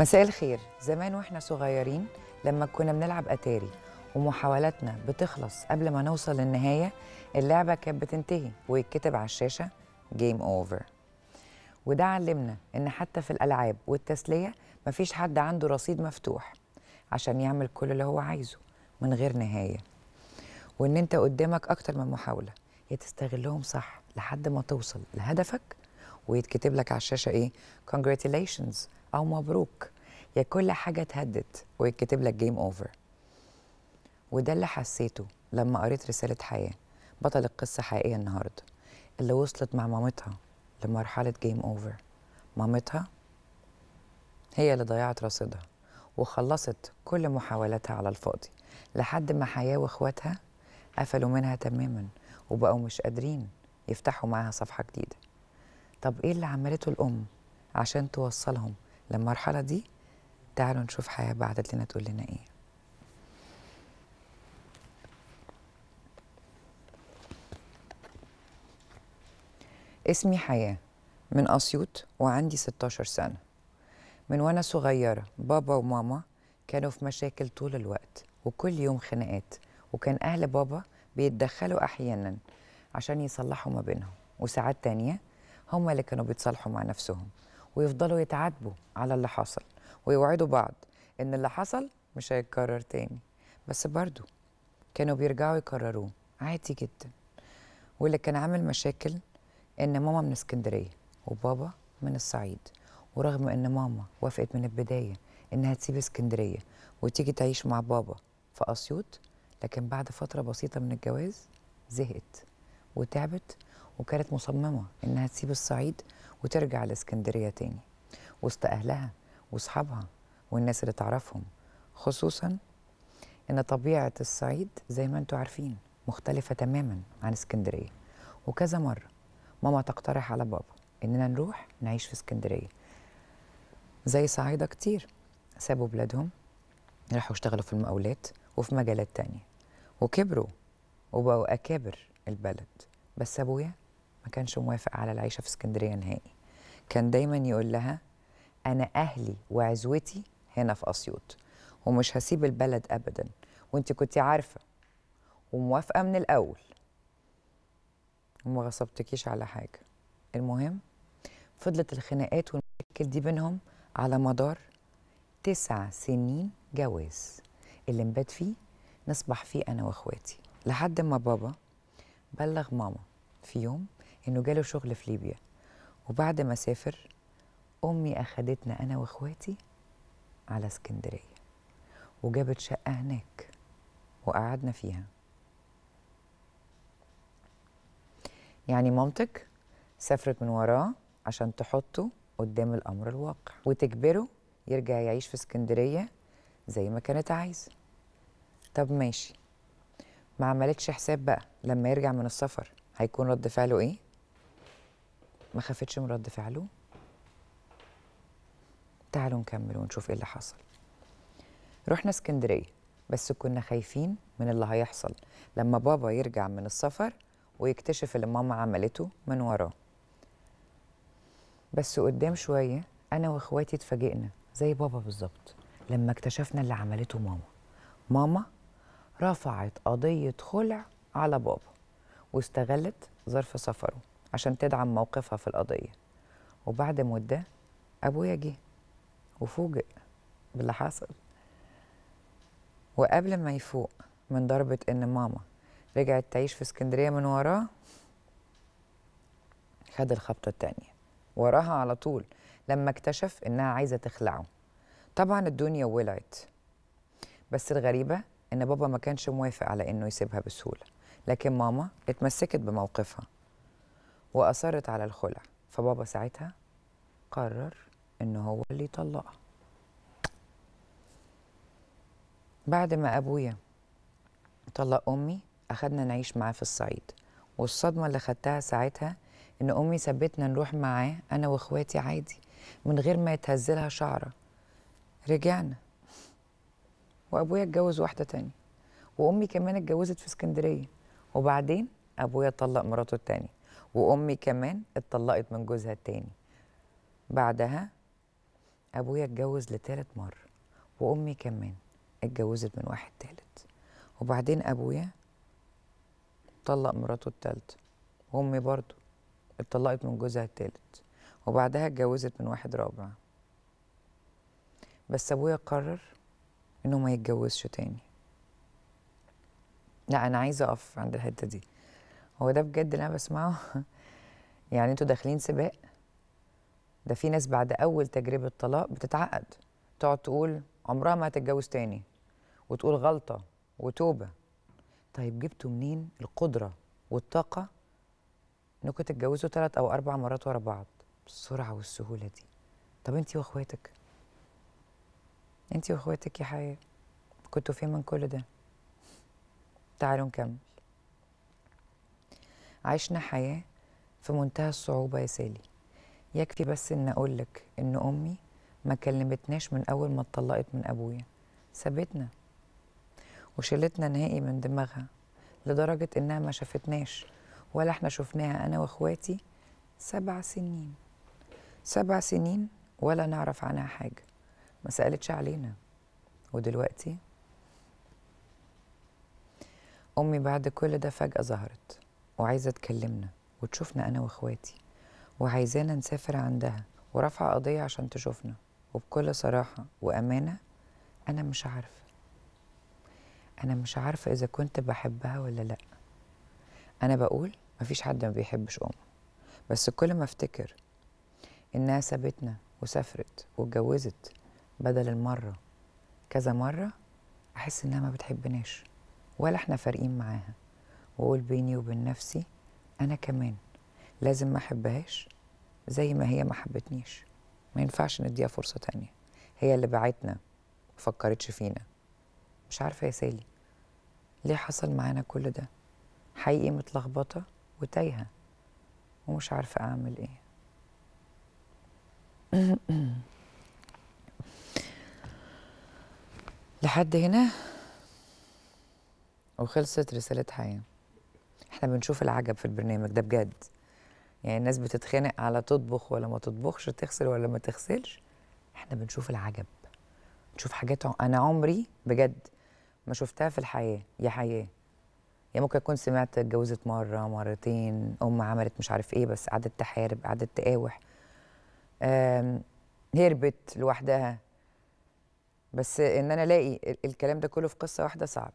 مساء الخير زمان واحنا صغيرين لما كنا بنلعب اتاري ومحاولاتنا بتخلص قبل ما نوصل للنهايه اللعبه كانت بتنتهي ويتكتب على الشاشه جيم اوفر وده علمنا ان حتى في الالعاب والتسليه مفيش حد عنده رصيد مفتوح عشان يعمل كل اللي هو عايزه من غير نهايه وان انت قدامك اكتر من محاوله يا تستغلهم صح لحد ما توصل لهدفك ويتكتب لك على الشاشه ايه congratulations او مبروك يا كل حاجه اتهدت ويتكتب لك جيم اوفر وده اللي حسيته لما قريت رساله حياه بطل القصه حقيقيه النهارده اللي وصلت مع مامتها لمرحله جيم اوفر مامتها هي اللي ضيعت رصيدها وخلصت كل محاولاتها على الفاضي لحد ما حياة واخواتها قفلوا منها تماما وبقوا مش قادرين يفتحوا معاها صفحة جديدة طب ايه اللي عملته الأم عشان توصلهم للمرحلة دي تعالوا نشوف حياة بعدت لنا تقول لنا إيه اسمي حياة من أسيوط وعندي 16 سنة من وأنا صغيرة بابا وماما كانوا في مشاكل طول الوقت وكل يوم خناقات وكان أهل بابا بيتدخلوا أحيانا عشان يصلحوا ما بينهم وساعات تانية هما اللي كانوا بيتصالحوا مع نفسهم ويفضلوا يتعاتبوا على اللي حصل ويوعدوا بعض ان اللي حصل مش هيتكرر تاني بس برضو كانوا بيرجعوا يكرروه عادي جدا واللي كان عامل مشاكل ان ماما من اسكندريه وبابا من الصعيد ورغم ان ماما وافقت من البدايه انها تسيب اسكندريه وتيجي تعيش مع بابا في اسيوط لكن بعد فتره بسيطه من الجواز زهقت وتعبت وكانت مصممه انها تسيب الصعيد وترجع لاسكندرية تاني وسط أهلها وصحابها والناس اللي تعرفهم خصوصا إن طبيعة الصعيد زي ما أنتوا عارفين مختلفة تماما عن اسكندرية وكذا مرة ماما تقترح على بابا إننا نروح نعيش في اسكندرية زي صعايدة كتير سابوا بلادهم راحوا اشتغلوا في المقاولات وفي مجالات تانية وكبروا وبقوا أكابر البلد بس أبويا ما كانش موافق على العيشه في اسكندريه نهائي كان دايما يقول لها انا اهلي وعزوتي هنا في اسيوط ومش هسيب البلد ابدا وانت كنت عارفه وموافقه من الاول وما غصبتكيش على حاجه المهم فضلت الخناقات والمشاكل دي بينهم على مدار تسع سنين جواز اللي نبات فيه نصبح فيه انا واخواتي لحد ما بابا بلغ ماما في يوم إنه جاله شغل في ليبيا وبعد ما سافر أمي أخدتنا أنا وإخواتي على اسكندرية وجابت شقة هناك وقعدنا فيها يعني مامتك سافرت من وراه عشان تحطه قدام الأمر الواقع وتجبره يرجع يعيش في اسكندرية زي ما كانت عايزة طب ماشي ما عملتش حساب بقى لما يرجع من السفر هيكون رد فعله ايه ما خافتش من رد فعله تعالوا نكمل ونشوف ايه اللي حصل رحنا اسكندريه بس كنا خايفين من اللي هيحصل لما بابا يرجع من السفر ويكتشف اللي ماما عملته من وراه بس قدام شويه انا واخواتي اتفاجئنا زي بابا بالظبط لما اكتشفنا اللي عملته ماما ماما رفعت قضيه خلع على بابا واستغلت ظرف سفره عشان تدعم موقفها في القضية وبعد مدة أبويا جه وفوجئ باللي حصل وقبل ما يفوق من ضربة إن ماما رجعت تعيش في اسكندرية من وراه خد الخبطة التانية وراها على طول لما اكتشف إنها عايزة تخلعه طبعا الدنيا ولعت بس الغريبة إن بابا ما كانش موافق على إنه يسيبها بسهولة لكن ماما اتمسكت بموقفها واصرت على الخلع فبابا ساعتها قرر ان هو اللي يطلقها بعد ما ابويا طلق امي اخدنا نعيش معاه في الصعيد والصدمه اللي خدتها ساعتها ان امي ثبتنا نروح معاه انا واخواتي عادي من غير ما يتهزلها شعره رجعنا وابويا اتجوز واحده تانية وامي كمان اتجوزت في اسكندريه وبعدين ابويا طلق مراته التانية وامي كمان اتطلقت من جوزها التاني بعدها ابويا اتجوز لتالت مره وامي كمان اتجوزت من واحد تالت وبعدين ابويا طلق مراته التالتة وامي برضو اتطلقت من جوزها التالت وبعدها اتجوزت من واحد رابع بس ابويا قرر انه ما يتجوزش تاني لا انا عايزه اقف عند الحته دي هو ده بجد اللي انا بسمعه يعني انتوا داخلين سباق ده في ناس بعد اول تجربه طلاق بتتعقد تقعد تقول عمرها ما هتتجوز تاني وتقول غلطه وتوبه طيب جبتوا منين القدره والطاقه انكم تتجوزوا ثلاث او اربع مرات ورا بعض بالسرعه والسهوله دي طب انت واخواتك انت واخواتك يا حياه كنتوا فين من كل ده تعالوا نكمل عشنا حياة في منتهى الصعوبة يا سالي يكفي بس إن أقولك إن أمي ما كلمتناش من أول ما اتطلقت من أبويا سابتنا وشلتنا نهائي من دماغها لدرجة إنها ما شافتناش ولا إحنا شفناها أنا وإخواتي سبع سنين سبع سنين ولا نعرف عنها حاجة ما سألتش علينا ودلوقتي أمي بعد كل ده فجأة ظهرت وعايزة تكلمنا وتشوفنا أنا وإخواتي وعايزانا نسافر عندها ورافعة قضية عشان تشوفنا وبكل صراحة وأمانة أنا مش عارفة أنا مش عارفة إذا كنت بحبها ولا لأ أنا بقول مفيش حد ما بيحبش أمه بس كل ما أفتكر إنها سابتنا وسافرت واتجوزت بدل المرة كذا مرة أحس إنها ما بتحبناش ولا إحنا فارقين معاها واقول بيني وبين نفسي انا كمان لازم ما احبهاش زي ما هي ما حبتنيش ما ينفعش نديها فرصه تانية هي اللي بعتنا ما فكرتش فينا مش عارفه يا سالي ليه حصل معانا كل ده حقيقي متلخبطه وتايهه ومش عارفه اعمل ايه لحد هنا وخلصت رسالة حياة احنا بنشوف العجب في البرنامج ده بجد يعني الناس بتتخانق على تطبخ ولا ما تطبخش تغسل ولا ما تغسلش احنا بنشوف العجب نشوف حاجات انا عمري بجد ما شفتها في الحياه يا حياه يعني ممكن اكون سمعت اتجوزت مره مرتين ام عملت مش عارف ايه بس قعدت تحارب قعدت تقاوح هربت لوحدها بس ان انا الاقي الكلام ده كله في قصه واحده صعب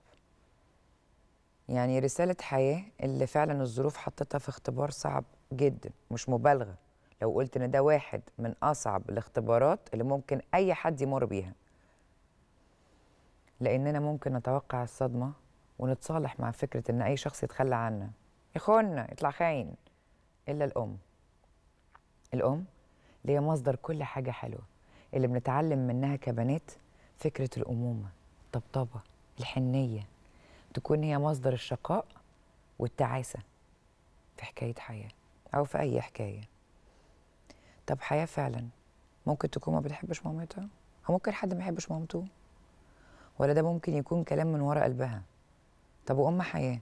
يعني رسالة حياة اللي فعلا الظروف حطتها في اختبار صعب جدا مش مبالغة لو قلت إن ده واحد من أصعب الاختبارات اللي ممكن أي حد يمر بيها لأننا ممكن نتوقع الصدمة ونتصالح مع فكرة إن أي شخص يتخلى عنا يخوننا يطلع خاين إلا الأم الأم اللي هي مصدر كل حاجة حلوة اللي بنتعلم منها كبنات فكرة الأمومة الطبطبة الحنية تكون هي مصدر الشقاء والتعاسة في حكاية حياة أو في أي حكاية طب حياة فعلا ممكن تكون ما بتحبش مامتها أو ممكن حد ما يحبش مامته ولا ده ممكن يكون كلام من ورا قلبها طب وأم حياة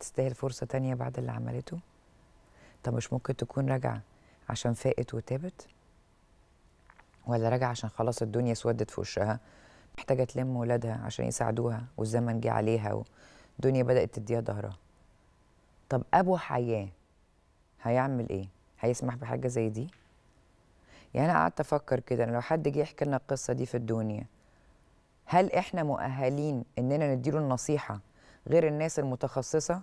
تستاهل فرصة تانية بعد اللي عملته طب مش ممكن تكون راجعة عشان فاقت وتابت ولا راجعة عشان خلاص الدنيا سودت في وشها محتاجه تلم ولادها عشان يساعدوها والزمن جه عليها والدنيا بدات تديها ظهرها طب ابو حياه هيعمل ايه هيسمح بحاجه زي دي يعني انا قعدت افكر كده لو حد جه يحكي لنا القصه دي في الدنيا هل احنا مؤهلين اننا نديله النصيحه غير الناس المتخصصه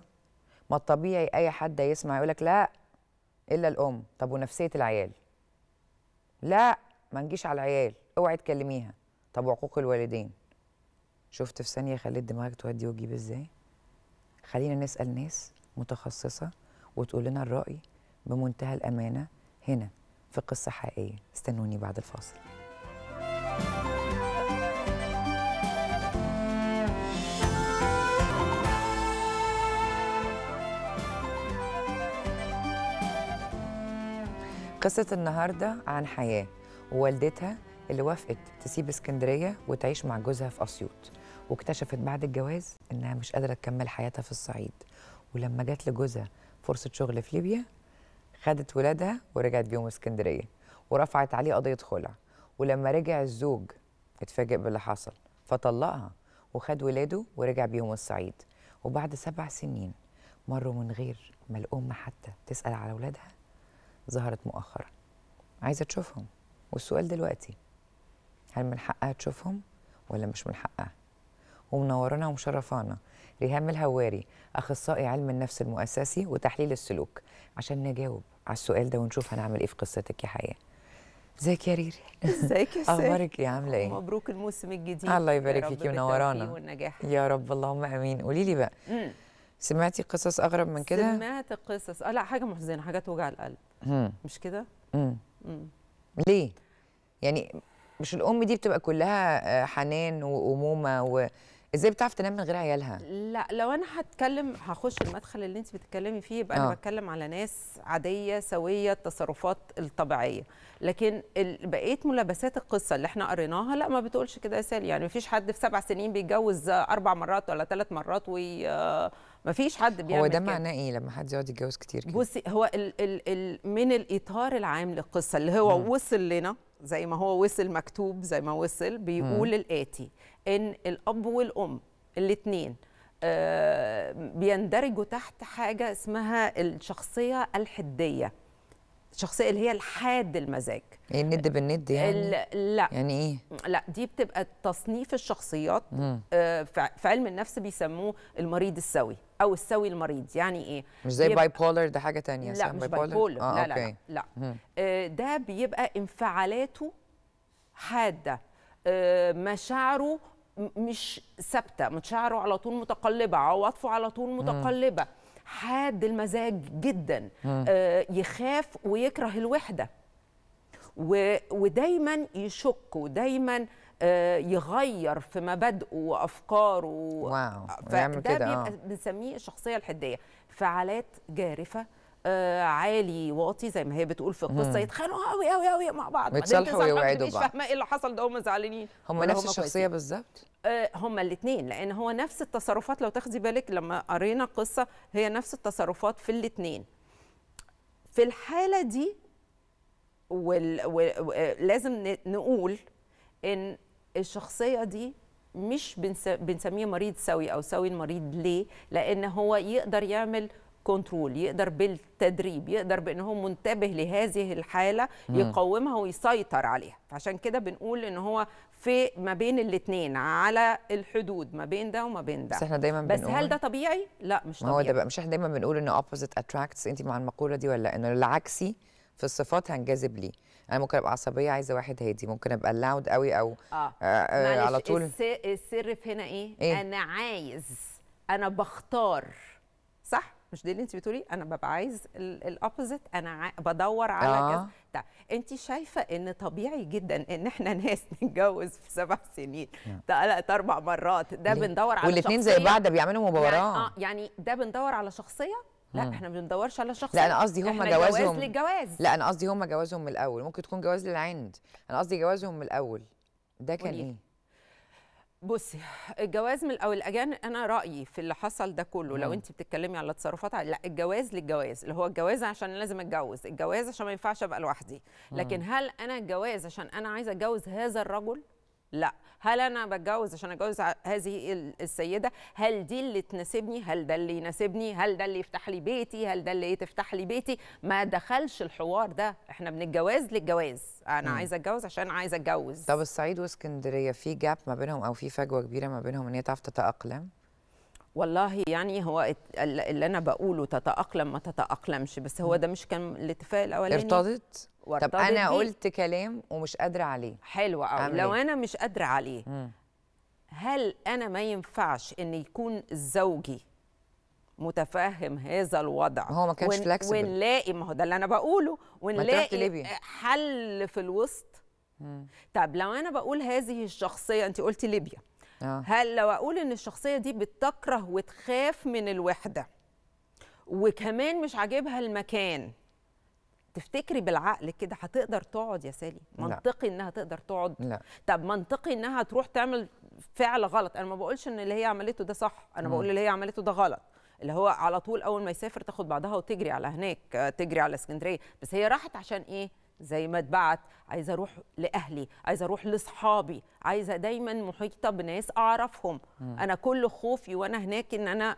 ما الطبيعي اي حد يسمع يقولك لا الا الام طب ونفسيه العيال لا ما نجيش على العيال اوعي تكلميها طب وعقوق الوالدين شفت في ثانيه خليت دماغك تودي وتجيب ازاي خلينا نسال ناس متخصصه وتقول لنا الراي بمنتهى الامانه هنا في قصه حقيقيه استنوني بعد الفاصل قصة النهاردة عن حياة ووالدتها اللي وافقت تسيب اسكندريه وتعيش مع جوزها في اسيوط واكتشفت بعد الجواز انها مش قادره تكمل حياتها في الصعيد ولما جات لجوزها فرصه شغل في ليبيا خدت ولادها ورجعت بيهم اسكندريه ورفعت عليه قضيه خلع ولما رجع الزوج اتفاجئ باللي حصل فطلقها وخد ولاده ورجع بيهم الصعيد وبعد سبع سنين مروا من غير ما الام حتى تسال على ولادها ظهرت مؤخرا عايزه تشوفهم والسؤال دلوقتي هل من حقها تشوفهم ولا مش من حقها ومنورانا ومشرفانا ريهام الهواري اخصائي علم النفس المؤسسي وتحليل السلوك عشان نجاوب على السؤال ده ونشوف هنعمل ايه في قصتك يا حياه ازيك يا ريري ازيك يا سيدي اخبارك ايه عامله ايه مبروك الموسم الجديد الله يبارك فيكي منورانا والنجاح يا رب اللهم امين قولي لي بقى مم. سمعتي قصص اغرب من كده سمعت قصص اه لا حاجه محزنه حاجه توجع القلب مم. مش كده ليه يعني مش الام دي بتبقى كلها آه، حنان وامومه و... ازاي بتعرف تنام من غير عيالها لا لو انا هتكلم هخش المدخل اللي انت بتتكلمي فيه يبقى انا آه. بتكلم على ناس عاديه سويه التصرفات الطبيعيه لكن بقيه ملابسات القصه اللي احنا قريناها لا ما بتقولش كده يا سالي يعني مفيش حد في سبع سنين بيتجوز اربع مرات ولا ثلاث مرات وي فيش حد بيعمل هو ده معناه ايه لما حد يقعد يتجوز كتير كده بصي هو ال ال الـ من الاطار العام للقصه اللي هو م. وصل لنا زي ما هو وصل مكتوب زي ما وصل بيقول م. الآتي إن الأب والأم الاثنين آه، بيندرجوا تحت حاجة اسمها الشخصية الحدية الشخصيه اللي هي الحاد المزاج ايه الند آه، بالند يعني لا يعني ايه لا دي بتبقى تصنيف الشخصيات آه، في علم النفس بيسموه المريض السوي او السوي المريض يعني ايه مش زي باي بولر ده حاجه تانية لا مش باي بولر آه لا, لا لا لا آه، ده بيبقى انفعالاته حاده آه، مشاعره مش ثابته مشاعره على طول متقلبه عواطفه على طول متقلبه حاد المزاج جدا آه، يخاف ويكره الوحده ودايما يشك ودايما آه، يغير في مبادئه وافكاره واو ويعمل كده آه. بنسميه الشخصيه الحديه فعالات جارفه آه، عالي واطي زي ما هي بتقول في القصه يتخانقوا قوي قوي قوي مع بعض بيتصالحوا ويوعدوا بعض مش فاهمه ايه اللي حصل ده هم زعلانين هم نفس الشخصيه بالظبط هما هم الاثنين لان هو نفس التصرفات لو تاخدي بالك لما قرينا القصه هي نفس التصرفات في الاثنين في الحاله دي ولازم وال... نقول ان الشخصيه دي مش بنسميه مريض سوي او سوي المريض ليه لان هو يقدر يعمل كنترول يقدر بالتدريب يقدر بان هو منتبه لهذه الحاله يقومها ويسيطر عليها فعشان كده بنقول ان هو في ما بين الاثنين على الحدود ما بين ده وما بين ده بس احنا دايما بنقول بس هل ده طبيعي لا مش طبيعي ما هو ده بقى مش احنا دايما بنقول ان opposite attracts انت مع المقوله دي ولا ان العكسي في الصفات هنجذب ليه انا ممكن ابقى عصبيه عايزه واحد هادي ممكن ابقى لاود قوي او آه. آه, آه، على طول الس... السر في هنا إيه؟, ايه انا عايز انا بختار صح مش دي اللي انت بتقولي انا ببقى عايز الاوبوزيت انا ع... بدور على آه. كذا طيب، انت شايفه ان طبيعي جدا ان احنا ناس نتجوز في سبع سنين ثلاث نعم. اربع مرات ده بندور على والاثنين زي بعض بيعملوا مباراه يعني, آه يعني ده بندور على شخصيه لا مم. احنا ما بندورش على شخص لا انا قصدي هم جوازهم جواز للجواز لا انا قصدي هم جوازهم من الاول ممكن تكون جواز للعند انا قصدي جوازهم من الاول ده كان ايه بصي الجواز من الاول اجان انا رايي في اللي حصل ده كله مم. لو انت بتتكلمي على تصرفات لا الجواز للجواز اللي هو الجواز عشان لازم اتجوز الجواز عشان ما ينفعش ابقى لوحدي لكن هل انا الجواز عشان انا عايزه اتجوز هذا الرجل لا هل انا بتجوز عشان اتجوز هذه السيده هل دي اللي تناسبني هل ده اللي يناسبني هل ده اللي يفتح لي بيتي هل ده اللي تفتح لي بيتي ما دخلش الحوار ده احنا من الجواز للجواز انا عايزه اتجوز عشان عايزه اتجوز طب الصعيد واسكندريه في جاب ما بينهم او في فجوه كبيره ما بينهم ان هي تعرف تتاقلم والله يعني هو اللي انا بقوله تتاقلم ما تتاقلمش بس هو ده مش كان الاتفاق الاولاني ارتضت طب انا بيه. قلت كلام ومش قادره عليه حلو قوي لو إيه؟ انا مش قادره عليه مم. هل انا ما ينفعش ان يكون زوجي متفهم هذا الوضع هو ما كانش ون... فلكسبل ونلاقي ما هو ده اللي انا بقوله ونلاقي حل في الوسط مم. طب لو انا بقول هذه الشخصيه انت قلتي ليبيا آه. هل لو اقول ان الشخصيه دي بتكره وتخاف من الوحده وكمان مش عاجبها المكان تفتكري بالعقل كده هتقدر تقعد يا سالي منطقي لا. انها تقدر تقعد لا. طب منطقي انها تروح تعمل فعل غلط انا ما بقولش ان اللي هي عملته ده صح انا م. بقول اللي هي عملته ده غلط اللي هو على طول اول ما يسافر تاخد بعضها وتجري على هناك تجري على اسكندريه بس هي راحت عشان ايه زي ما اتبعت عايزه اروح لاهلي عايزه اروح لاصحابي عايزه دايما محيطه بناس اعرفهم م. انا كل خوفي وانا هناك ان انا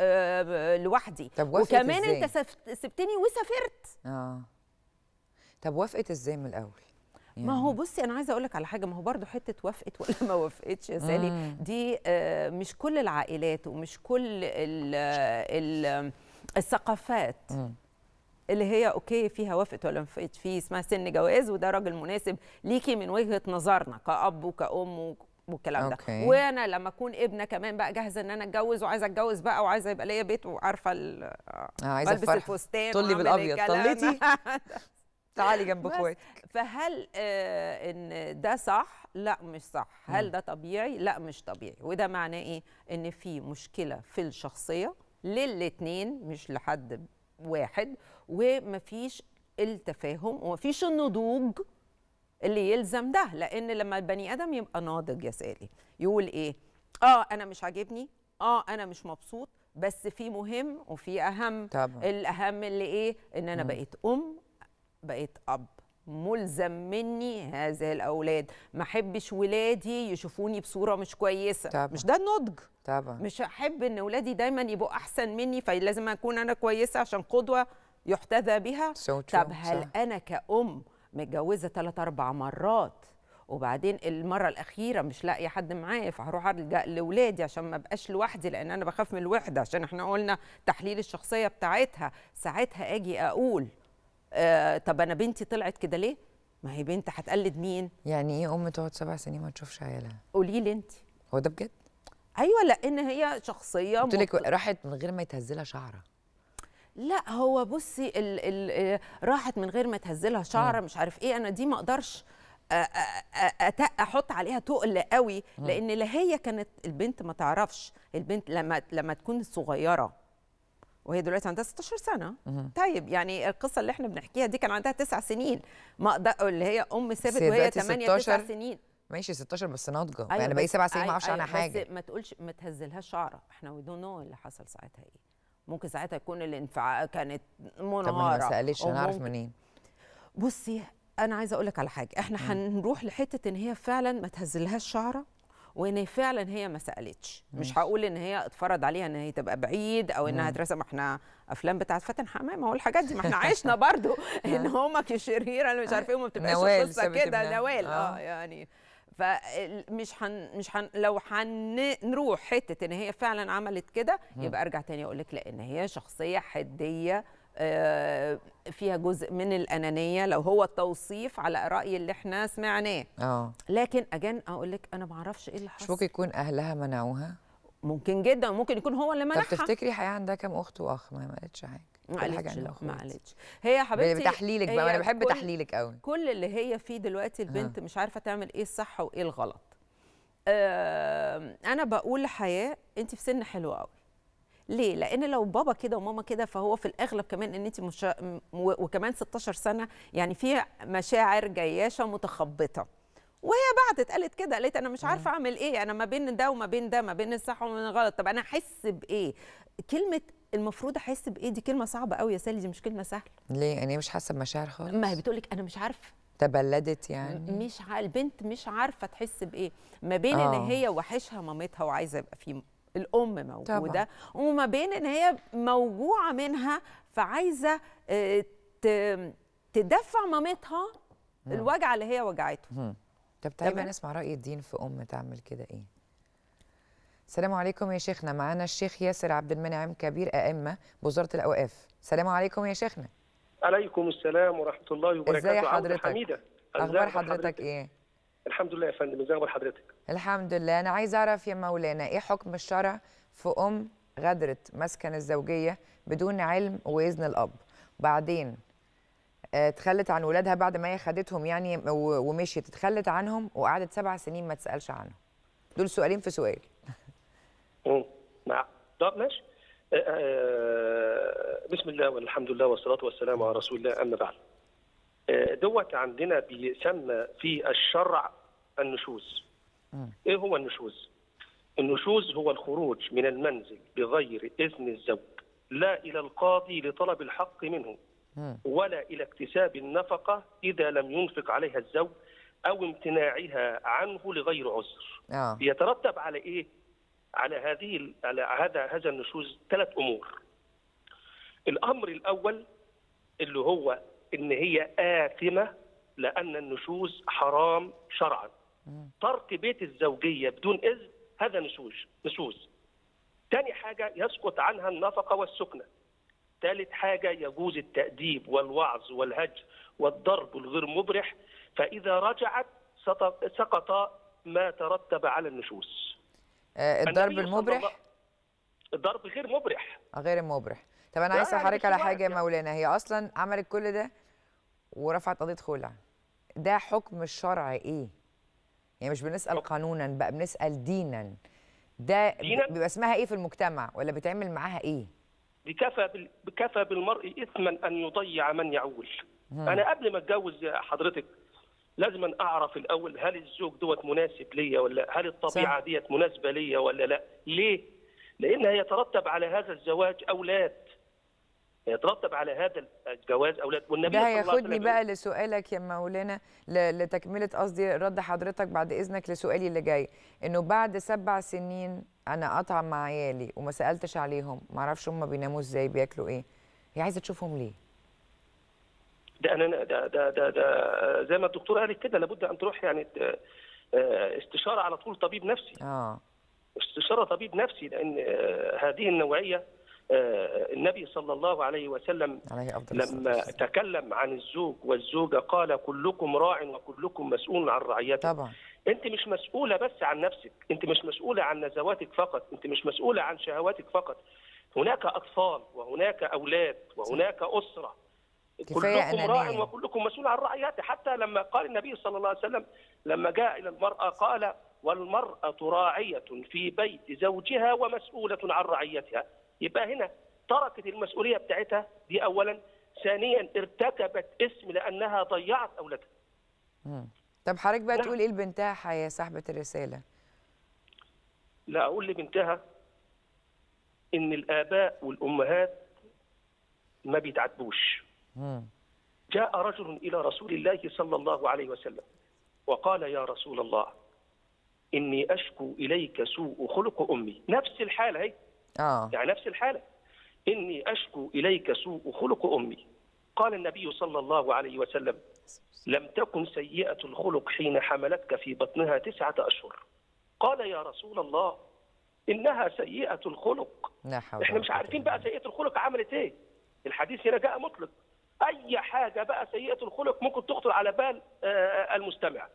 آه لوحدي طب وكمان إزاي؟ انت سبتني وسافرت اه طب وافقت ازاي من الاول يعني. ما هو يعني بصي انا عايزه اقول لك على حاجه ما هو برضو حته وافقت ولا ما وافقتش يا سالي مم. دي آه مش كل العائلات ومش كل الـ الـ الثقافات اللي هي اوكي فيها وافقت ولا ما وافقت في اسمها سن جواز وده راجل مناسب ليكي من وجهه نظرنا كاب وكام والكلام ده أوكي. وانا لما اكون ابنه كمان بقى جاهزه ان انا اتجوز وعايزه اتجوز بقى وعايزه يبقى ليا بيت وعارفه آه، عايزه البس الفستان طلي بالابيض طليتي تعالي جنب اخواتك فهل آه ان ده صح لا مش صح هل ده طبيعي لا مش طبيعي وده معناه ايه ان في مشكله في الشخصيه للاثنين مش لحد واحد ومفيش التفاهم ومفيش النضوج اللي يلزم ده لان لما البني ادم يبقى ناضج يا سالي يقول ايه اه انا مش عاجبني اه انا مش مبسوط بس في مهم وفي اهم طبعا. الاهم اللي ايه ان انا م. بقيت ام بقيت اب ملزم مني هذا الاولاد ما احبش ولادي يشوفوني بصوره مش كويسه طبعا. مش ده النضج طبعا مش احب ان ولادي دايما يبقوا احسن مني فلازم اكون انا كويسه عشان قدوه يحتذى بها so طب هل صح. انا كأم متجوزه ثلاث اربع مرات وبعدين المره الاخيره مش لاقيه حد معايا فهروح الجا لاولادي عشان ما ابقاش لوحدي لان انا بخاف من الوحده عشان احنا قلنا تحليل الشخصيه بتاعتها ساعتها اجي اقول آه طب انا بنتي طلعت كده ليه ما هي بنت هتقلد مين يعني ايه ام تقعد سبع سنين ما تشوفش عيالها قولي لي انت هو ده بجد ايوه لان هي شخصيه قلت لك راحت من غير ما يتهزلها شعره لا هو بصي ال ال آه، راحت من غير ما تهزلها شعر مش عارف ايه انا دي ما اقدرش آه، آه، احط عليها تقل قوي لان لا هي كانت البنت ما تعرفش البنت لما لما تكون صغيره وهي دلوقتي عندها 16 سنه طيب يعني القصه اللي احنا بنحكيها دي كان عندها 9 سنين ما اللي هي ام ثابت وهي 8 9 سنين ماشي 16 بس ناضجه يعني أيوة يعني بقى 7 سنين أيوة ما اعرفش أيوة عنها حاجه بس ما تقولش ما تهزلهاش شعره احنا وي دون نو اللي حصل ساعتها ايه ممكن ساعتها يكون الانفعال كانت منهاره طب ما سالتش هنعرف منين بصي انا عايزه اقول لك على حاجه احنا هنروح لحته ان هي فعلا ما تهزلهاش شعره وان فعلا هي ما سالتش مش هقول ان هي اتفرض عليها ان هي تبقى بعيد او انها ترسم احنا افلام بتاعه فاتن حمامه هو الحاجات دي ما احنا عشنا برضو ان آه. هما شريره مش عارفه ايه بتبقاش قصه كده نوال اه, آه. يعني فمش حن مش حن لو هنروح حته ان هي فعلا عملت كده يبقى ارجع تاني اقول لك لا ان هي شخصيه حديه آه، فيها جزء من الانانيه لو هو التوصيف على راي اللي احنا سمعناه اه لكن اجن اقول لك انا ما اعرفش ايه اللي حصل مش ممكن يكون اهلها منعوها ممكن جدا ممكن يكون هو اللي منعها طب تفتكري حياه عندها كام اخت واخ ما قالتش حاجه قالتش ما قالتش هي حبيبتي بتحليلك بقى انا بحب تحليلك قوي كل اللي هي فيه دلوقتي البنت آه. مش عارفه تعمل ايه الصح وايه الغلط آه، انا بقول لحياه انت في سن حلو قوي ليه؟ لأن لو بابا كده وماما كده فهو في الأغلب كمان إن أنت مش وكمان 16 سنة يعني في مشاعر جياشة متخبطة. وهي بعدت قالت كده قالت أنا مش عارفة آه. أعمل إيه أنا ما بين ده وما بين ده ما بين الصح وما بين الغلط طب أنا أحس بإيه؟ كلمة المفروض احس بايه دي كلمه صعبه قوي يا سالي دي مش كلمه سهله ليه يعني مش حاسه بمشاعر خالص ما هي بتقول لك انا مش عارفه تبلدت يعني مش ع... البنت مش عارفه تحس بايه ما بين ان آه. هي وحشها مامتها وعايزه يبقى في الام موجوده طبعا. وما بين ان هي موجوعه منها فعايزه آه، ت... تدفع مامتها الوجع اللي هي وجعته طب تعالى طيب، نسمع راي الدين في ام تعمل كده ايه السلام عليكم يا شيخنا معانا الشيخ ياسر عبد المنعم كبير أئمة بوزارة الأوقاف السلام عليكم يا شيخنا عليكم السلام ورحمة الله وبركاته ازي حضرتك حميدة أخبار حضرتك, حضرتك إيه الحمد لله يا فندم ازي أخبار حضرتك الحمد لله أنا عايز أعرف يا مولانا إيه حكم الشرع في أم غدرت مسكن الزوجية بدون علم وإذن الأب بعدين آه، تخلت عن ولادها بعد ما هي خدتهم يعني ومشيت تخلت عنهم وقعدت سبع سنين ما تسالش عنهم دول سؤالين في سؤال نعم طب ماشي أه، أه، أه، بسم الله والحمد لله والصلاة والسلام على رسول الله أما بعد دوت عندنا بيسمى في الشرع النشوز إيه هو النشوز؟ النشوز هو الخروج من المنزل بغير إذن الزوج لا إلى القاضي لطلب الحق منه ولا إلى اكتساب النفقة إذا لم ينفق عليها الزوج أو امتناعها عنه لغير آه. يترتب على إيه؟ على هذه على هذا هذا النشوز ثلاث امور. الامر الاول اللي هو ان هي آثمه لان النشوز حرام شرعا. ترك بيت الزوجيه بدون اذن هذا نشوز نشوز. ثاني حاجه يسقط عنها النفقه والسكنه. ثالث حاجه يجوز التاديب والوعظ والهجر والضرب الغير مبرح فاذا رجعت سقط ما ترتب على النشوز. آه، الضرب المبرح الضرب غير مبرح غير مبرح طب انا عايز حضرتك على حاجه يا يعني. مولانا هي اصلا عملت كل ده ورفعت قضيه خلع ده حكم الشرع ايه يعني مش بنسال قانونا بقى بنسال دينا ده دينا؟ بيبقى اسمها ايه في المجتمع ولا بيتعمل معاها ايه بكفى بكفى بالمرء اثما ان يضيع من يعول انا قبل ما اتجوز حضرتك لازم أن أعرف الأول هل الزوج دوت مناسب ليا ولا هل الطبيعة ديت مناسبة ليا ولا لا ليه؟ لان يترتب على هذا الزواج أولاد يترتب على هذا الجواز اولاد والنبي ده هياخدني بقى لسؤالك يا مولانا لتكمله قصدي رد حضرتك بعد اذنك لسؤالي اللي جاي انه بعد سبع سنين انا اطعم مع عيالي وما سالتش عليهم ما اعرفش هم بيناموا ازاي بياكلوا ايه هي عايزه تشوفهم ليه ده انا ده ده ده, ده آه، زي ما الدكتور قالت كده لابد ان تروح يعني آه، آه، استشاره على طول طبيب نفسي اه استشاره طبيب نفسي لان هذه النوعيه النبي صلى الله عليه وسلم عليه أفضل لما السلام. تكلم عن الزوج والزوجه قال كلكم راع وكلكم مسؤول عن رعيته طبعا انت مش مسؤوله بس عن نفسك انت مش مسؤوله عن نزواتك فقط انت مش مسؤوله عن شهواتك فقط هناك اطفال وهناك اولاد وهناك اسره كلكم راع وكلكم مسؤول عن رعيته حتى لما قال النبي صلى الله عليه وسلم لما جاء إلى المرأة قال والمرأة راعية في بيت زوجها ومسؤولة عن رعيتها يبقى هنا تركت المسؤولية بتاعتها دي أولا ثانيا ارتكبت اسم لأنها ضيعت أولادها طب حضرتك بقى نعم. تقول إيه لبنتها يا صاحبة الرسالة لا أقول لبنتها إن الآباء والأمهات ما بيتعاتبوش جاء رجل إلى رسول الله صلى الله عليه وسلم وقال يا رسول الله إني أشكو إليك سوء خلق أمي نفس الحالة هي آه. يعني نفس الحالة إني أشكو إليك سوء خلق أمي قال النبي صلى الله عليه وسلم لم تكن سيئة الخلق حين حملتك في بطنها تسعة أشهر قال يا رسول الله إنها سيئة الخلق إحنا مش عارفين بقى سيئة الخلق عملت إيه الحديث هنا جاء مطلق اي حاجه بقى سيئه الخلق ممكن تخطر على بال آه، آه، المستمع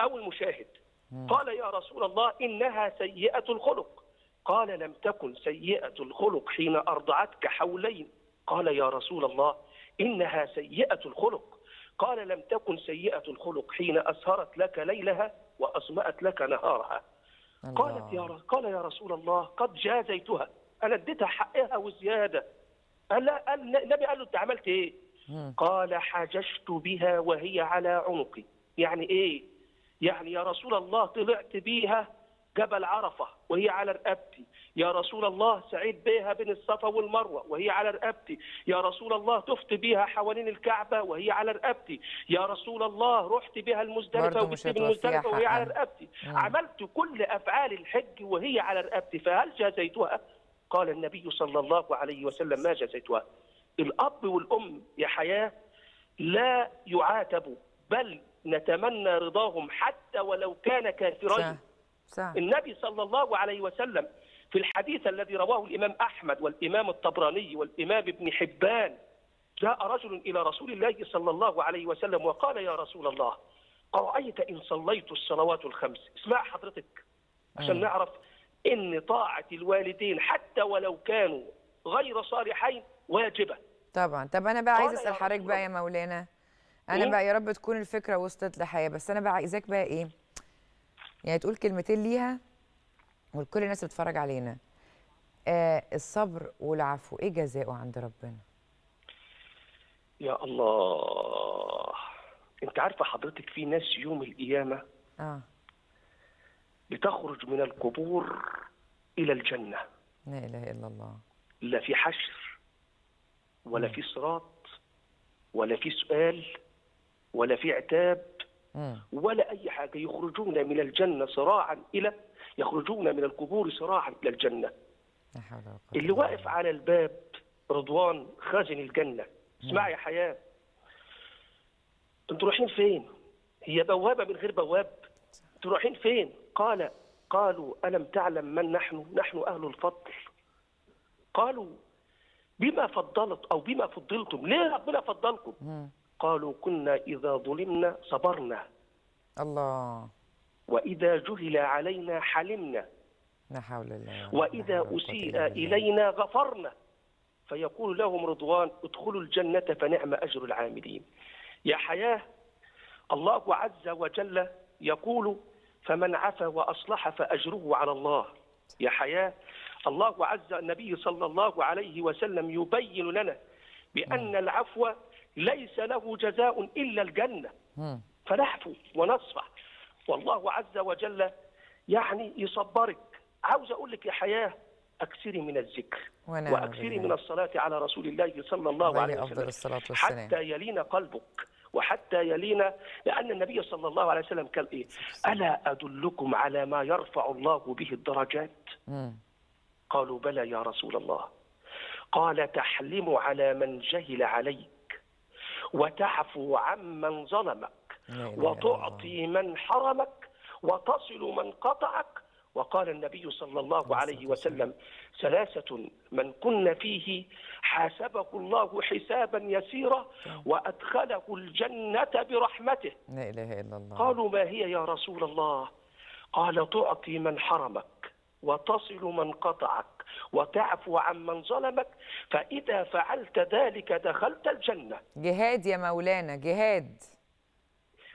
او المشاهد قال يا رسول الله انها سيئه الخلق قال لم تكن سيئه الخلق حين ارضعتك حولين قال يا رسول الله انها سيئه الخلق قال لم تكن سيئه الخلق حين اسهرت لك ليلها واصمأت لك نهارها قالت يا قال يا رسول الله قد جازيتها انا اديتها حقها وزياده قال لا النبي قال له انت عملت ايه؟ قال حججت بها وهي على عنقي يعني ايه؟ يعني يا رسول الله طلعت بيها جبل عرفة وهي على رقبتي يا رسول الله سعيد بيها بين الصفا والمروة وهي على رقبتي يا رسول الله طفت بيها حوالين الكعبة وهي على رقبتي يا رسول الله رحت بيها المزدلفة وجبت المزدلفة وهي على رقبتي عملت كل أفعال الحج وهي على رقبتي فهل جازيتها قال النبي صلى الله عليه وسلم ما جزيتها الأب والأم يا حياة لا يعاتبوا بل نتمنى رضاهم حتى ولو كان كافرين النبي صلى الله عليه وسلم في الحديث الذي رواه الإمام أحمد والإمام الطبراني والإمام ابن حبان جاء رجل إلى رسول الله صلى الله عليه وسلم وقال يا رسول الله أرأيت إن صليت الصلوات الخمس اسمع حضرتك عشان أيوه. نعرف ان طاعه الوالدين حتى ولو كانوا غير صالحين واجبه طبعا طب انا بقى عايز اسال حضرتك بقى يا مولانا انا إيه؟ بقى يا رب تكون الفكره وصلت لحياه بس انا بقى عايزاك بقى ايه يعني تقول كلمتين ليها ولكل الناس بتتفرج علينا آه الصبر والعفو ايه جزاؤه عند ربنا يا الله انت عارفه حضرتك في ناس يوم القيامه اه لتخرج من القبور إلى الجنة لا إله إلا الله لا في حشر ولا في صراط ولا في سؤال ولا في عتاب ولا أي حاجة يخرجون من الجنة صراعا إلى يخرجون من القبور صراعا إلى الجنة اللي واقف على الباب رضوان خازن الجنة اسمعي يا حياة انتوا رايحين فين؟ هي بوابة من غير بواب انتوا رايحين فين؟ قال قالوا ألم تعلم من نحن نحن أهل الفضل قالوا بما فضلت أو بما فضلتم ليه ربنا فضلكم قالوا كنا إذا ظلمنا صبرنا الله وإذا جهل علينا حلمنا لا حول الله وإذا أسيء إلينا غفرنا فيقول لهم رضوان ادخلوا الجنة فنعم أجر العاملين يا حياة الله عز وجل يقول فمن عفا وأصلح فأجره على الله يا حياة الله عز النبي صلى الله عليه وسلم يبين لنا بأن العفو ليس له جزاء إلا الجنة فنعفو ونصفح والله عز وجل يعني يصبرك عاوز أقول لك يا حياة أكثري من الذكر وأكثري من الصلاة على رسول الله صلى الله عليه وسلم حتى يلين قلبك وحتى يلينا لأن النبي صلى الله عليه وسلم قال إيه ألا أدلكم على ما يرفع الله به الدرجات قالوا بلى يا رسول الله قال تحلم على من جهل عليك وتعفو عمن ظلمك وتعطي من حرمك وتصل من قطعك وقال النبي صلى الله عليه وسلم ثلاثة من كن فيه حاسبه الله حسابا يسيرا وأدخله الجنة برحمته لا إله إلا الله قالوا ما هي يا رسول الله قال تعطي من حرمك وتصل من قطعك وتعفو عن من ظلمك فإذا فعلت ذلك دخلت الجنة جهاد يا مولانا جهاد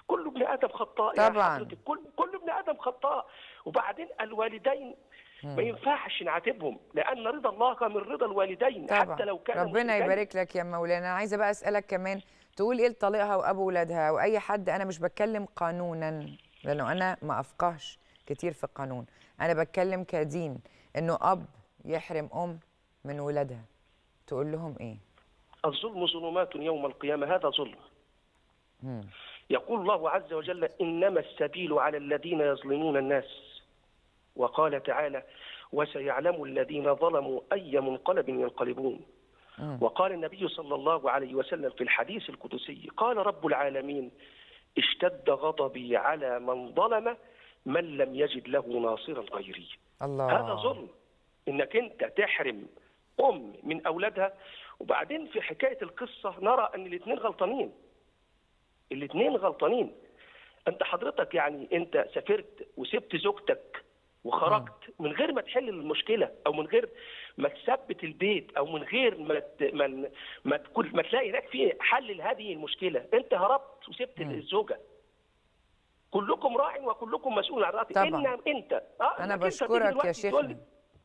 كل ابن ادم خطاء طبعا يعني كل كل ابن ادم خطاء وبعدين الوالدين ما ينفعش نعاتبهم لان رضا الله من رضا الوالدين طبعا. حتى لو كان ربنا يبارك لك يا مولانا انا عايزه بقى اسالك كمان تقول ايه لطليقها وابو ولادها واي حد انا مش بتكلم قانونا لانه انا ما افقهش كتير في القانون انا بتكلم كدين انه اب يحرم ام من ولادها تقول لهم ايه الظلم ظلمات يوم القيامه هذا ظلم يقول الله عز وجل إنما السبيل على الذين يظلمون الناس وقال تعالى وسيعلم الذين ظلموا أي منقلب ينقلبون آه. وقال النبي صلى الله عليه وسلم في الحديث القدسي قال رب العالمين اشتد غضبي على من ظلم من لم يجد له ناصرا غيري الله. هذا ظلم انك انت تحرم ام من اولادها وبعدين في حكايه القصه نرى ان الاثنين غلطانين الاثنين غلطانين انت حضرتك يعني انت سافرت وسبت زوجتك وخرجت من غير ما تحل المشكله او من غير ما تثبت البيت او من غير ما ت... ما ما, تكون... ما تلاقي هناك في حل لهذه المشكله انت هربت وسبت آه. الزوجه كلكم راع وكلكم مسؤول عن رأيك طبعا إن انت آه انا بشكرك يا شيخ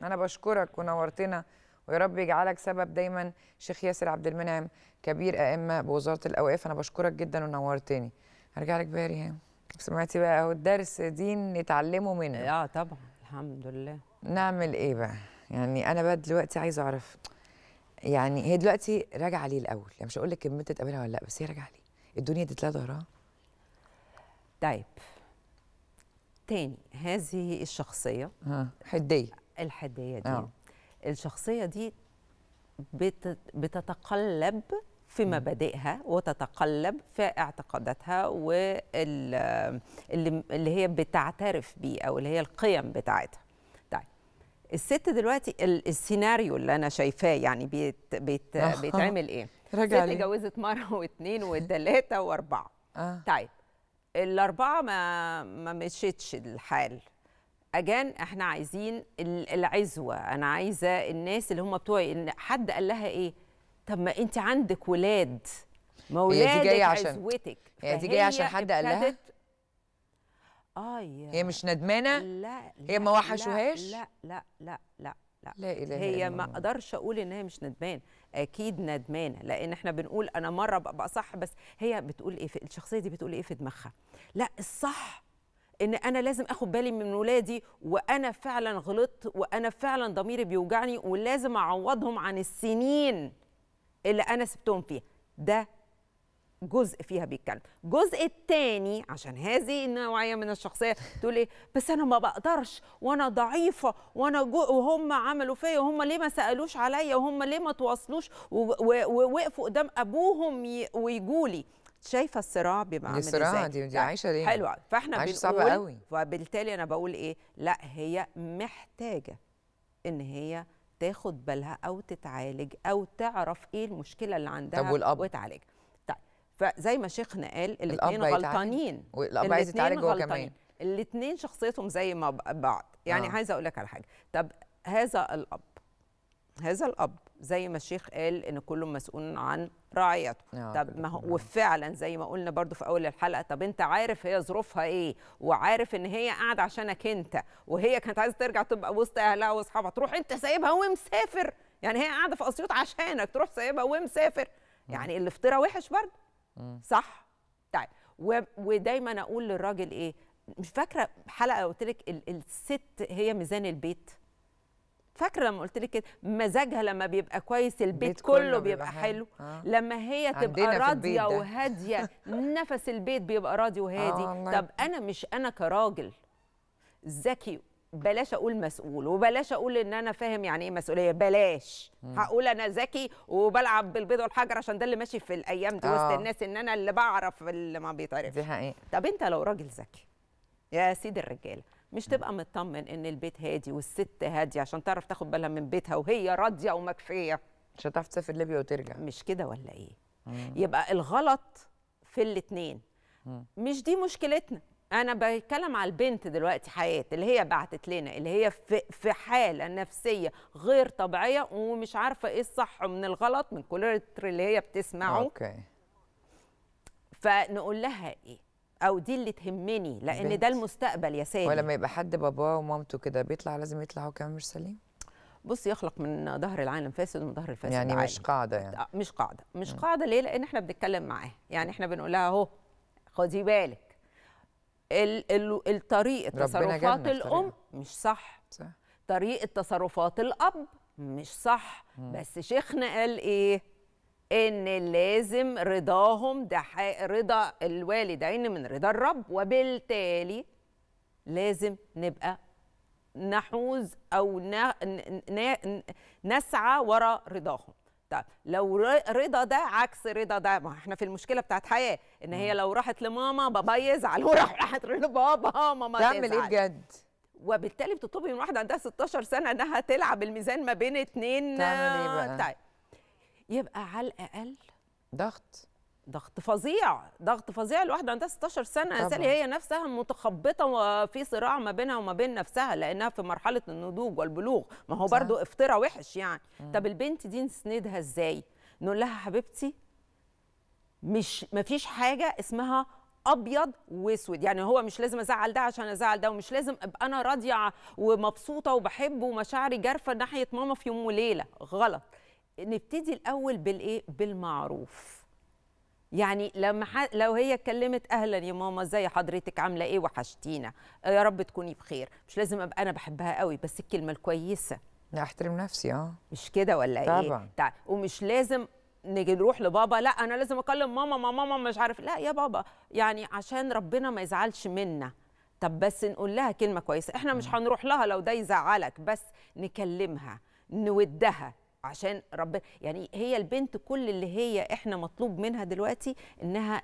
انا بشكرك ونورتنا ويا رب يجعلك سبب دايما شيخ ياسر عبد المنعم كبير ائمه بوزاره الاوقاف انا بشكرك جدا ونورتني هرجع لك باري ها سمعتي بقى اهو الدرس دين نتعلمه منه اه طبعا الحمد لله نعمل ايه بقى يعني انا بقى دلوقتي عايزه اعرف يعني هي دلوقتي راجعه ليه الاول يعني مش هقول لك كلمه تقابلها ولا لا بس هي راجعه ليه الدنيا دي لا ظهرها طيب تاني هذه الشخصيه ها حديه الحديه دي آه. الشخصيه دي بتتقلب في مبادئها وتتقلب في اعتقاداتها واللي هي بتعترف بيه او اللي هي القيم بتاعتها طيب الست دلوقتي السيناريو اللي انا شايفاه يعني بيت بيت آه. بيتعمل ايه رجع ست اتجوزت مره واثنين وثلاثه واربعه آه. طيب الاربعه ما ما مشيتش الحال اجان احنا عايزين العزوه انا عايزه الناس اللي هم بتوعي إن حد قال لها ايه طب ما انت عندك ولاد ما ولادك دي جاية عشان عزوتك هي دي جايه عشان حد قال لها اه هي مش ندمانه لا, لا هي ما وحشوهاش لا لا لا لا لا, لا إله هي ما اقدرش اقول ان هي مش ندمانه اكيد ندمانه لان احنا بنقول انا مره ببقى صح بس هي بتقول ايه في الشخصيه دي بتقول ايه في دماغها لا الصح ان انا لازم اخد بالي من ولادي وانا فعلا غلطت وانا فعلا ضميري بيوجعني ولازم اعوضهم عن السنين اللي انا سبتهم فيها ده جزء فيها بيتكلم الجزء الثاني عشان هذه النوعيه من الشخصيه تقول ايه بس انا ما بقدرش وانا ضعيفه وانا وهم عملوا فيا وهم ليه ما سالوش عليا وهم ليه ما تواصلوش ووقفوا قدام ابوهم ويجولي شايفه الصراع بيبقى عامل ازاي الصراع دي دي عايشه ليه حلوه فاحنا عايشة بنقول صعبة قوي. وبالتالي انا بقول ايه لا هي محتاجه ان هي تاخد بالها او تتعالج او تعرف ايه المشكله اللي عندها طب والأب؟ وتعالج طيب فزي ما شيخنا قال الاثنين غلطانين الاب عايز يتعالج هو كمان الاثنين شخصيتهم زي ما بعض يعني آه. عايزه اقول لك على حاجه طب هذا الاب هذا الاب زي ما الشيخ قال ان كل مسؤول عن رعيته آه، طب ما هو وفعلا زي ما قلنا برضو في اول الحلقه طب انت عارف هي ظروفها ايه وعارف ان هي قاعده عشانك انت وهي كانت عايزه ترجع تبقى وسط اهلها واصحابها تروح انت سايبها ومسافر يعني هي قاعده في اسيوط عشانك تروح سايبها ومسافر يعني الافتراء وحش برضه صح طيب ودايما اقول للراجل ايه مش فاكره حلقه قلت لك الست هي ميزان البيت فاكره لما قلت لك كده مزاجها لما بيبقى كويس البيت كله, بيبقى حلو آه. لما هي تبقى راضيه وهاديه نفس البيت بيبقى راضي وهادي آه طب انا مش انا كراجل ذكي بلاش اقول مسؤول وبلاش اقول ان انا فاهم يعني ايه مسؤوليه بلاش مم. هقول انا ذكي وبلعب بالبيض والحجر عشان ده اللي ماشي في الايام دي وسط آه. الناس ان انا اللي بعرف اللي ما بيتعرفش دي حقيقة. طب انت لو راجل ذكي يا سيدي الرجاله مش تبقى مطمن ان البيت هادي والست هاديه عشان تعرف تاخد بالها من بيتها وهي راضيه ومكفيه مش هتعرف تسافر ليبيا وترجع مش كده ولا ايه مم. يبقى الغلط في الاثنين مش دي مشكلتنا انا بتكلم على البنت دلوقتي حياه اللي هي بعتت لنا اللي هي في, في حاله نفسيه غير طبيعيه ومش عارفه ايه الصح من الغلط من كل اللي هي بتسمعه اوكي فنقول لها ايه او دي اللي تهمني لان ده المستقبل يا سامي ولما يبقى حد باباه ومامته كده بيطلع لازم يطلع هو كمان مش سليم بص يخلق من ظهر العالم فاسد ومن ظهر الفاسد يعني مش قاعده يعني آه، مش قاعده مش م. قاعده ليه لان احنا بنتكلم معاها يعني احنا بنقول لها اهو خدي بالك ال ال الطريقه تصرفات الام مش صح, صح. طريقه تصرفات الاب مش صح م. بس شيخنا قال ايه ان لازم رضاهم ده رضا الوالدين من رضا الرب وبالتالي لازم نبقى نحوز او نسعى وراء رضاهم طب لو رضا ده عكس رضا ده ما احنا في المشكله بتاعت حياه ان هي لو راحت لماما بابا يزعل وراح راحت لبابا ماما تزعل تعمل ايه بجد وبالتالي بتطلبي من واحده عندها 16 سنه انها تلعب الميزان ما بين اتنين تعمل ايه بقى؟ طيب يبقى على الاقل ضغط ضغط فظيع ضغط فظيع الواحده عندها 16 سنه طبعا. سالي هي نفسها متخبطه وفي صراع ما بينها وما بين نفسها لانها في مرحله النضوج والبلوغ ما هو برضو افتراء وحش يعني مم. طب البنت دي نسندها ازاي نقول لها حبيبتي مش مفيش حاجه اسمها ابيض واسود يعني هو مش لازم ازعل ده عشان ازعل ده ومش لازم ابقى انا راضيه ومبسوطه وبحبه ومشاعري جارفه ناحيه ماما في يوم وليله غلط نبتدي الاول بالايه بالمعروف يعني لما ح... لو هي اتكلمت اهلا يا ماما ازي حضرتك عامله ايه وحشتينا آه، يا رب تكوني بخير مش لازم ابقى انا بحبها قوي بس الكلمه الكويسه احترم نفسي اه مش كده ولا طبعا. ايه طبعا تع... ومش لازم نيجي نروح لبابا لا انا لازم اكلم ماما ما ماما مش عارف لا يا بابا يعني عشان ربنا ما يزعلش منا طب بس نقول لها كلمه كويسه احنا مش هنروح لها لو ده يزعلك بس نكلمها نودها عشان ربنا يعني هي البنت كل اللي هي احنا مطلوب منها دلوقتي انها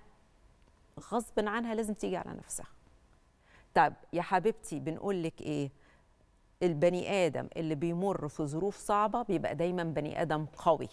غصب عنها لازم تيجي على نفسها طب يا حبيبتي بنقول لك ايه البني ادم اللي بيمر في ظروف صعبه بيبقى دايما بني ادم قوي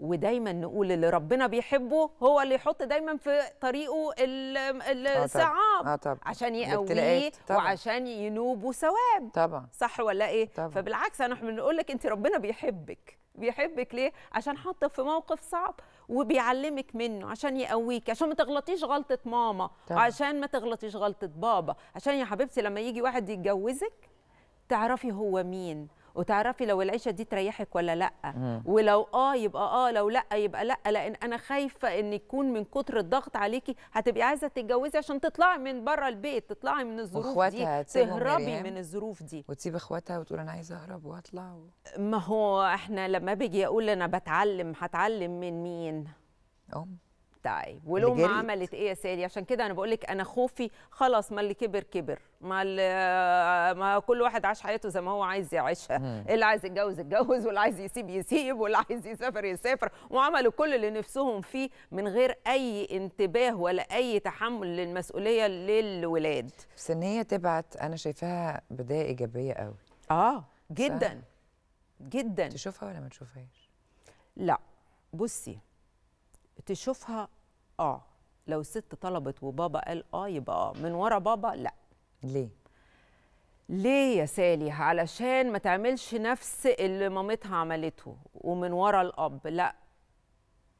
ودايما نقول اللي ربنا بيحبه هو اللي يحط دايما في طريقه الصعاب آه، الطعام آه طبعا. عشان يقويه وعشان ينوبه ثواب طبعا صح ولا ايه طبعا. فبالعكس انا بنقول لك انت ربنا بيحبك بيحبك ليه عشان حطك في موقف صعب وبيعلمك منه عشان يقويك عشان ما تغلطيش غلطه ماما طبعا. عشان ما تغلطيش غلطه بابا عشان يا حبيبتي لما يجي واحد يتجوزك تعرفي هو مين وتعرفي لو العيشه دي تريحك ولا لا ولو اه يبقى اه لو لا يبقى لا لان انا خايفه ان يكون من كتر الضغط عليكي هتبقي عايزه تتجوزي عشان تطلعي من بره البيت تطلعي من الظروف دي تهربي من الظروف دي وتسيب اخواتها وتقول انا عايزه اهرب واطلع و... ما هو احنا لما بيجي اقول انا بتعلم هتعلم من مين؟ أم بتاعي ولو ما عملت ايه يا سالي عشان كده انا بقول لك انا خوفي خلاص ما اللي كبر كبر ما ما كل واحد عاش حياته زي ما هو عايز يعيشها اللي عايز يتجوز يتجوز واللي عايز يسيب يسيب واللي عايز يسافر يسافر وعملوا كل اللي نفسهم فيه من غير اي انتباه ولا اي تحمل للمسؤوليه للولاد بس ان هي تبعت انا شايفاها بدايه ايجابيه قوي اه جدا صح. جدا تشوفها ولا ما تشوفهاش لا بصي تشوفها اه لو الست طلبت وبابا قال اه يبقى اه من ورا بابا لا ليه ليه يا سالي علشان ما تعملش نفس اللي مامتها عملته ومن ورا الاب لا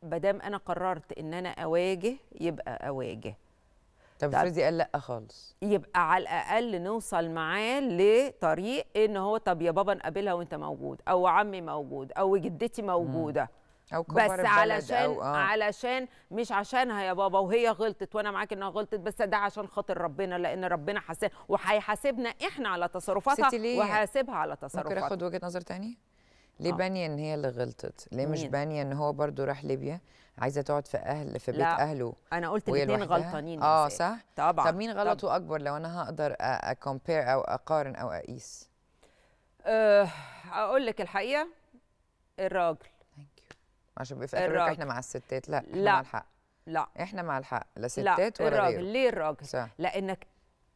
دام انا قررت ان انا اواجه يبقى اواجه طب افرضي قال لا خالص يبقى على الاقل نوصل معاه لطريق ان هو طب يا بابا نقابلها وانت موجود او عمي موجود او جدتي موجوده مم. أو بس علشان أو آه. علشان مش عشانها يا بابا وهي غلطت وانا معاك انها غلطت بس ده عشان خاطر ربنا لان ربنا حاسب وهيحاسبنا احنا على تصرفاتها وهيحاسبها على تصرفاتها ممكن اخد وجهه نظر تاني آه. ليه آه. بانيه ان هي اللي غلطت ليه مش بانيه ان هو برضو راح ليبيا عايزه تقعد في اهل في بيت لا. اهله انا قلت الاثنين غلطانين اه صح طبعا طب مين غلطه طبعًا. اكبر لو انا هقدر اكومبير او اقارن او اقيس أه اقول لك الحقيقه الراجل عشان بيفكروا في احنا مع الستات لا, لا. مع الحق لا احنا مع الحق لا ستات لا. ولا الراجل ليه الراجل صح. لانك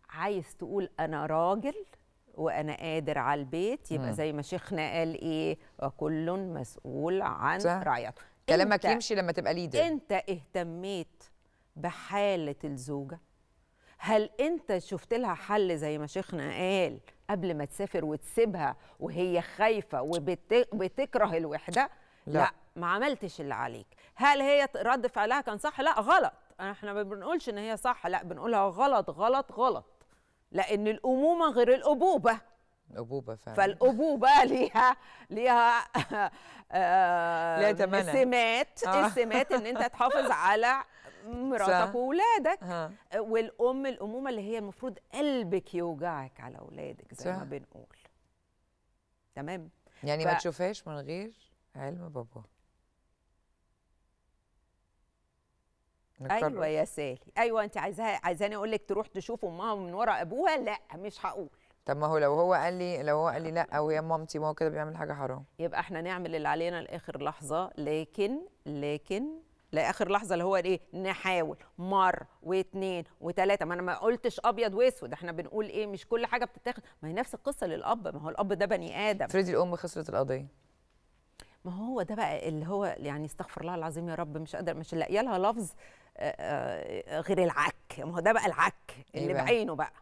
عايز تقول انا راجل وانا قادر على البيت يبقى م. زي ما شيخنا قال ايه وكل مسؤول عن صح. رعيته كلامك يمشي لما تبقى ليدر انت اهتميت بحاله الزوجه هل انت شفت لها حل زي ما شيخنا قال قبل ما تسافر وتسيبها وهي خايفه وبتكره الوحده لا, لا. ما عملتش اللي عليك هل هي رد فعلها كان صح لا غلط احنا ما بنقولش ان هي صح لا بنقولها غلط غلط غلط لان الامومه غير الابوبه الابوبه فعلا فالابوبه ليها ليها آه سمات آه. السمات ان انت تحافظ على مراتك واولادك آه. والام الامومه اللي هي المفروض قلبك يوجعك على اولادك زي ما بنقول تمام يعني ف... ما تشوفهاش من غير علم باباها ايوه يا سالي ايوه انت عايزاها عايزاني اقول لك تروح تشوف امها من ورا ابوها لا مش هقول طب ما هو لو هو قال لي لو هو قال لي لا يا مامتي ما هو كده بيعمل حاجه حرام يبقى احنا نعمل اللي علينا لاخر لحظه لكن لكن لاخر لحظه اللي هو ايه نحاول مره واثنين وثلاثه ما انا ما قلتش ابيض واسود احنا بنقول ايه مش كل حاجه بتتاخد ما هي نفس القصه للاب ما هو الاب ده بني ادم فريدي الام خسرت القضيه ما هو ده بقى اللي هو يعني استغفر الله العظيم يا رب مش قادر مش لاقيه لها لفظ آه، آه، غير العك ما هو ده بقى العك إيه اللي إيه بعينه بقى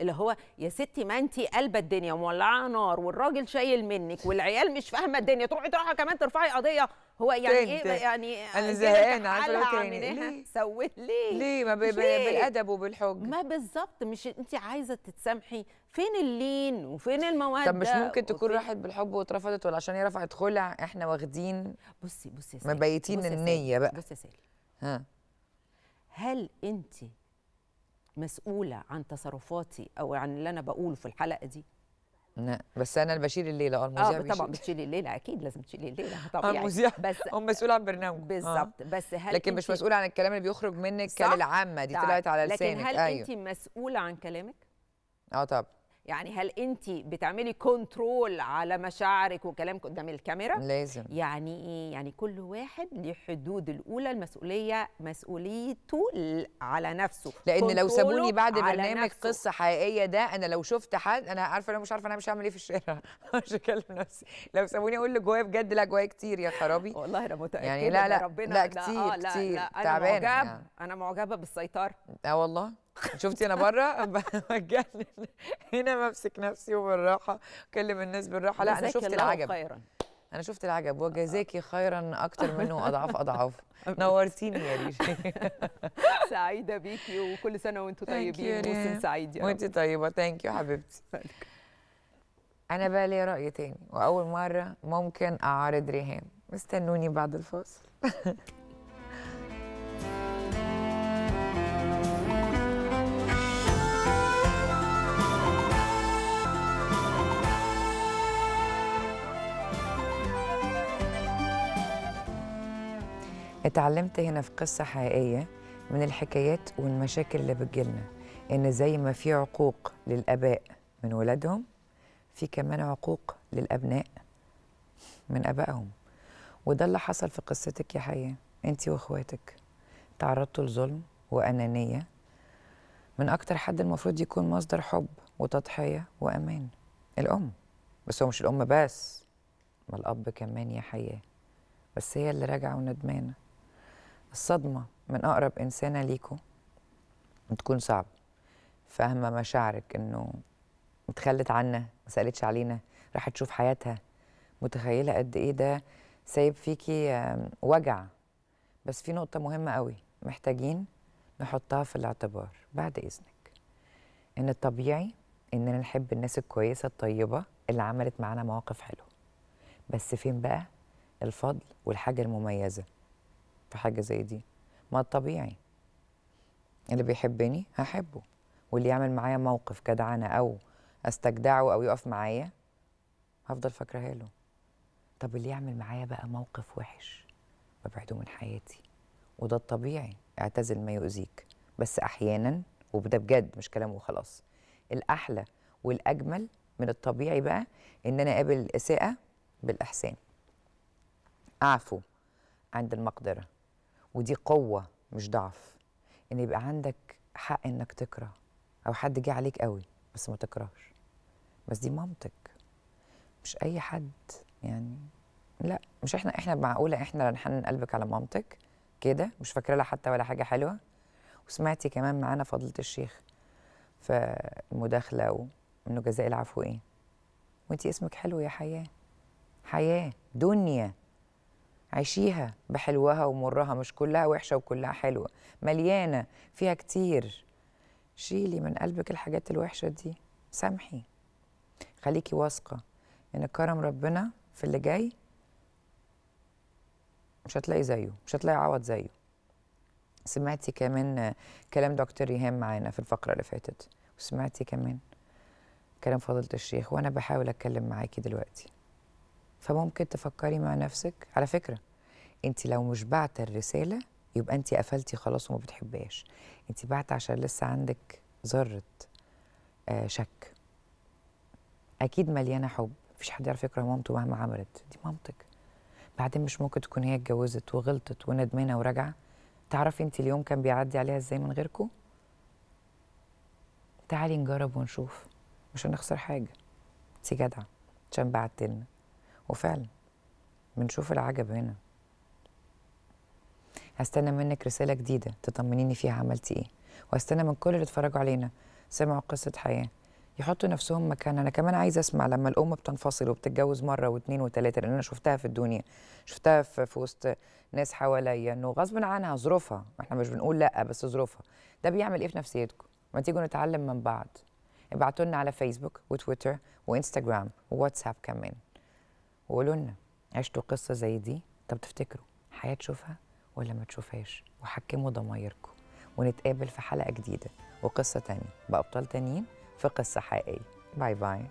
اللي هو يا ستي ما انت قلبه الدنيا ومولعه نار والراجل شايل منك والعيال مش فاهمه الدنيا تروحي تروحي كمان ترفعي قضيه هو يعني ايه يعني انا زهقانه عارفه تاني سويت ليه ليه ما ليه؟ بالادب وبالحج ما بالظبط مش انت عايزه تتسامحي فين اللين وفين المواد طب مش ممكن تكون راحت بالحب واترفضت ولا عشان هي رفعت خلع احنا واخدين بصي بصي يا سالي مبيتين النية بقى بصي يا سالي ها هل انت مسؤوله عن تصرفاتي او عن اللي انا بقوله في الحلقه دي لا بس انا اللي بشيل الليله اه المذيع آه، طبعا بتشيلي الليله اكيد لازم تشيلي الليله طبعا آه، المذيع بس هم مسؤول عن برنامج آه. بالظبط آه. بس هل لكن مش مسؤول عن الكلام اللي بيخرج منك للعامه دي طيب. طلعت على لسانك لكن هل أيوه. انت مسؤوله عن كلامك اه طبعا يعني هل انت بتعملي كنترول على مشاعرك وكلامك قدام الكاميرا لازم يعني ايه يعني كل واحد له حدود الاولى المسؤوليه مسؤوليته على نفسه لان لو سابوني بعد برنامج قصه حقيقيه ده انا لو شفت حد انا عارفه انا مش عارفه انا مش هعمل ايه في الشارع مش اكلم نفسي لو سابوني اقول اللي جوايا بجد لا جوايا كتير يا خرابي والله انا متاكده يعني لا لا ربنا لا كتير لا, آه، لا كتير لا لا انا معجبه يعني. انا معجبه بالسيطره اه والله شفتي انا بره بجنن هنا بمسك نفسي وبالراحه اكلم الناس بالراحه لا انا شفت العجب خيرا انا شفت العجب وجزاكي آه. خيرا اكتر منه اضعاف اضعاف نورتيني يا ريشه سعيده بيكي وكل سنه وانتم طيبين موسم سعيد يا وانت طيبه ثانك يو حبيبتي انا بقى لي راي تاني واول مره ممكن اعارض ريهام استنوني بعد الفاصل اتعلمت هنا في قصة حقيقية من الحكايات والمشاكل اللي بتجيلنا إن زي ما في عقوق للآباء من ولادهم في كمان عقوق للأبناء من أبائهم وده اللي حصل في قصتك يا حياة أنت وإخواتك تعرضتوا لظلم وأنانية من أكتر حد المفروض يكون مصدر حب وتضحية وأمان الأم بس هو مش الأم بس ما الأب كمان يا حياة بس هي اللي راجعة وندمانة الصدمة من أقرب إنسانة ليكو بتكون صعبة فاهمة مشاعرك إنه اتخلت عنا ما سألتش علينا راحت تشوف حياتها متخيلة قد إيه ده سايب فيكي وجع بس في نقطة مهمة قوي محتاجين نحطها في الاعتبار بعد إذنك إن الطبيعي إننا نحب الناس الكويسة الطيبة اللي عملت معانا مواقف حلوة بس فين بقى الفضل والحاجة المميزة في حاجه زي دي ما الطبيعي اللي بيحبني هحبه واللي يعمل معايا موقف جدعنه او استجدعه او يقف معايا هفضل فاكره له طب اللي يعمل معايا بقى موقف وحش ببعده من حياتي وده الطبيعي اعتزل ما يؤذيك بس احيانا وده بجد مش كلام وخلاص الاحلى والاجمل من الطبيعي بقى ان انا اقابل الاساءه بالاحسان اعفو عند المقدره ودي قوه مش ضعف ان يبقى عندك حق انك تكره او حد جه عليك قوي بس ما تكرهش بس دي مامتك مش اي حد يعني لا مش احنا احنا معقوله احنا نحنن قلبك على مامتك كده مش فاكره لها حتى ولا حاجه حلوه وسمعتي كمان معانا فضلة الشيخ المداخلة وانه جزاء العفو ايه وانتي اسمك حلو يا حياه حياه دنيا عيشيها بحلوها ومرها مش كلها وحشة وكلها حلوة مليانة فيها كتير شيلي من قلبك الحاجات الوحشة دي سامحي خليكي واثقة إن كرم ربنا في اللي جاي مش هتلاقي زيه مش هتلاقي عوض زيه سمعتي كمان كلام دكتور ريهام معانا في الفقرة اللي فاتت وسمعتي كمان كلام فضيلة الشيخ وأنا بحاول أتكلم معاكي دلوقتي فممكن تفكري مع نفسك على فكره انت لو مش بعت الرساله يبقى انت قفلتي خلاص وما بتحبهاش انت بعت عشان لسه عندك ذره آه شك اكيد مليانه حب مفيش حد يعرف يكره مامته مهما عملت دي مامتك بعدين مش ممكن تكون هي اتجوزت وغلطت وندمانه وراجعه تعرفي انت اليوم كان بيعدي عليها ازاي من غيركم تعالي نجرب ونشوف مش هنخسر حاجه انت جدعه عشان بعتلنا وفعلا بنشوف العجب هنا هستنى منك رسالة جديدة تطمنيني فيها عملتي ايه وهستنى من كل اللي اتفرجوا علينا سمعوا قصة حياة يحطوا نفسهم مكان انا كمان عايزه اسمع لما الام بتنفصل وبتتجوز مره واثنين وثلاثه لان انا شفتها في الدنيا شفتها في, في وسط ناس حواليا انه غصب عنها ظروفها احنا مش بنقول لا بس ظروفها ده بيعمل ايه في نفسيتكم ما تيجوا نتعلم من بعض ابعتوا لنا على فيسبوك وتويتر وانستجرام وواتساب كمان وقولوا لنا عشتوا قصه زي دي طب تفتكروا حياه تشوفها ولا ما تشوفهاش وحكموا ضمايركم ونتقابل في حلقه جديده وقصه تانية بابطال تانيين في قصه حقيقيه باي باي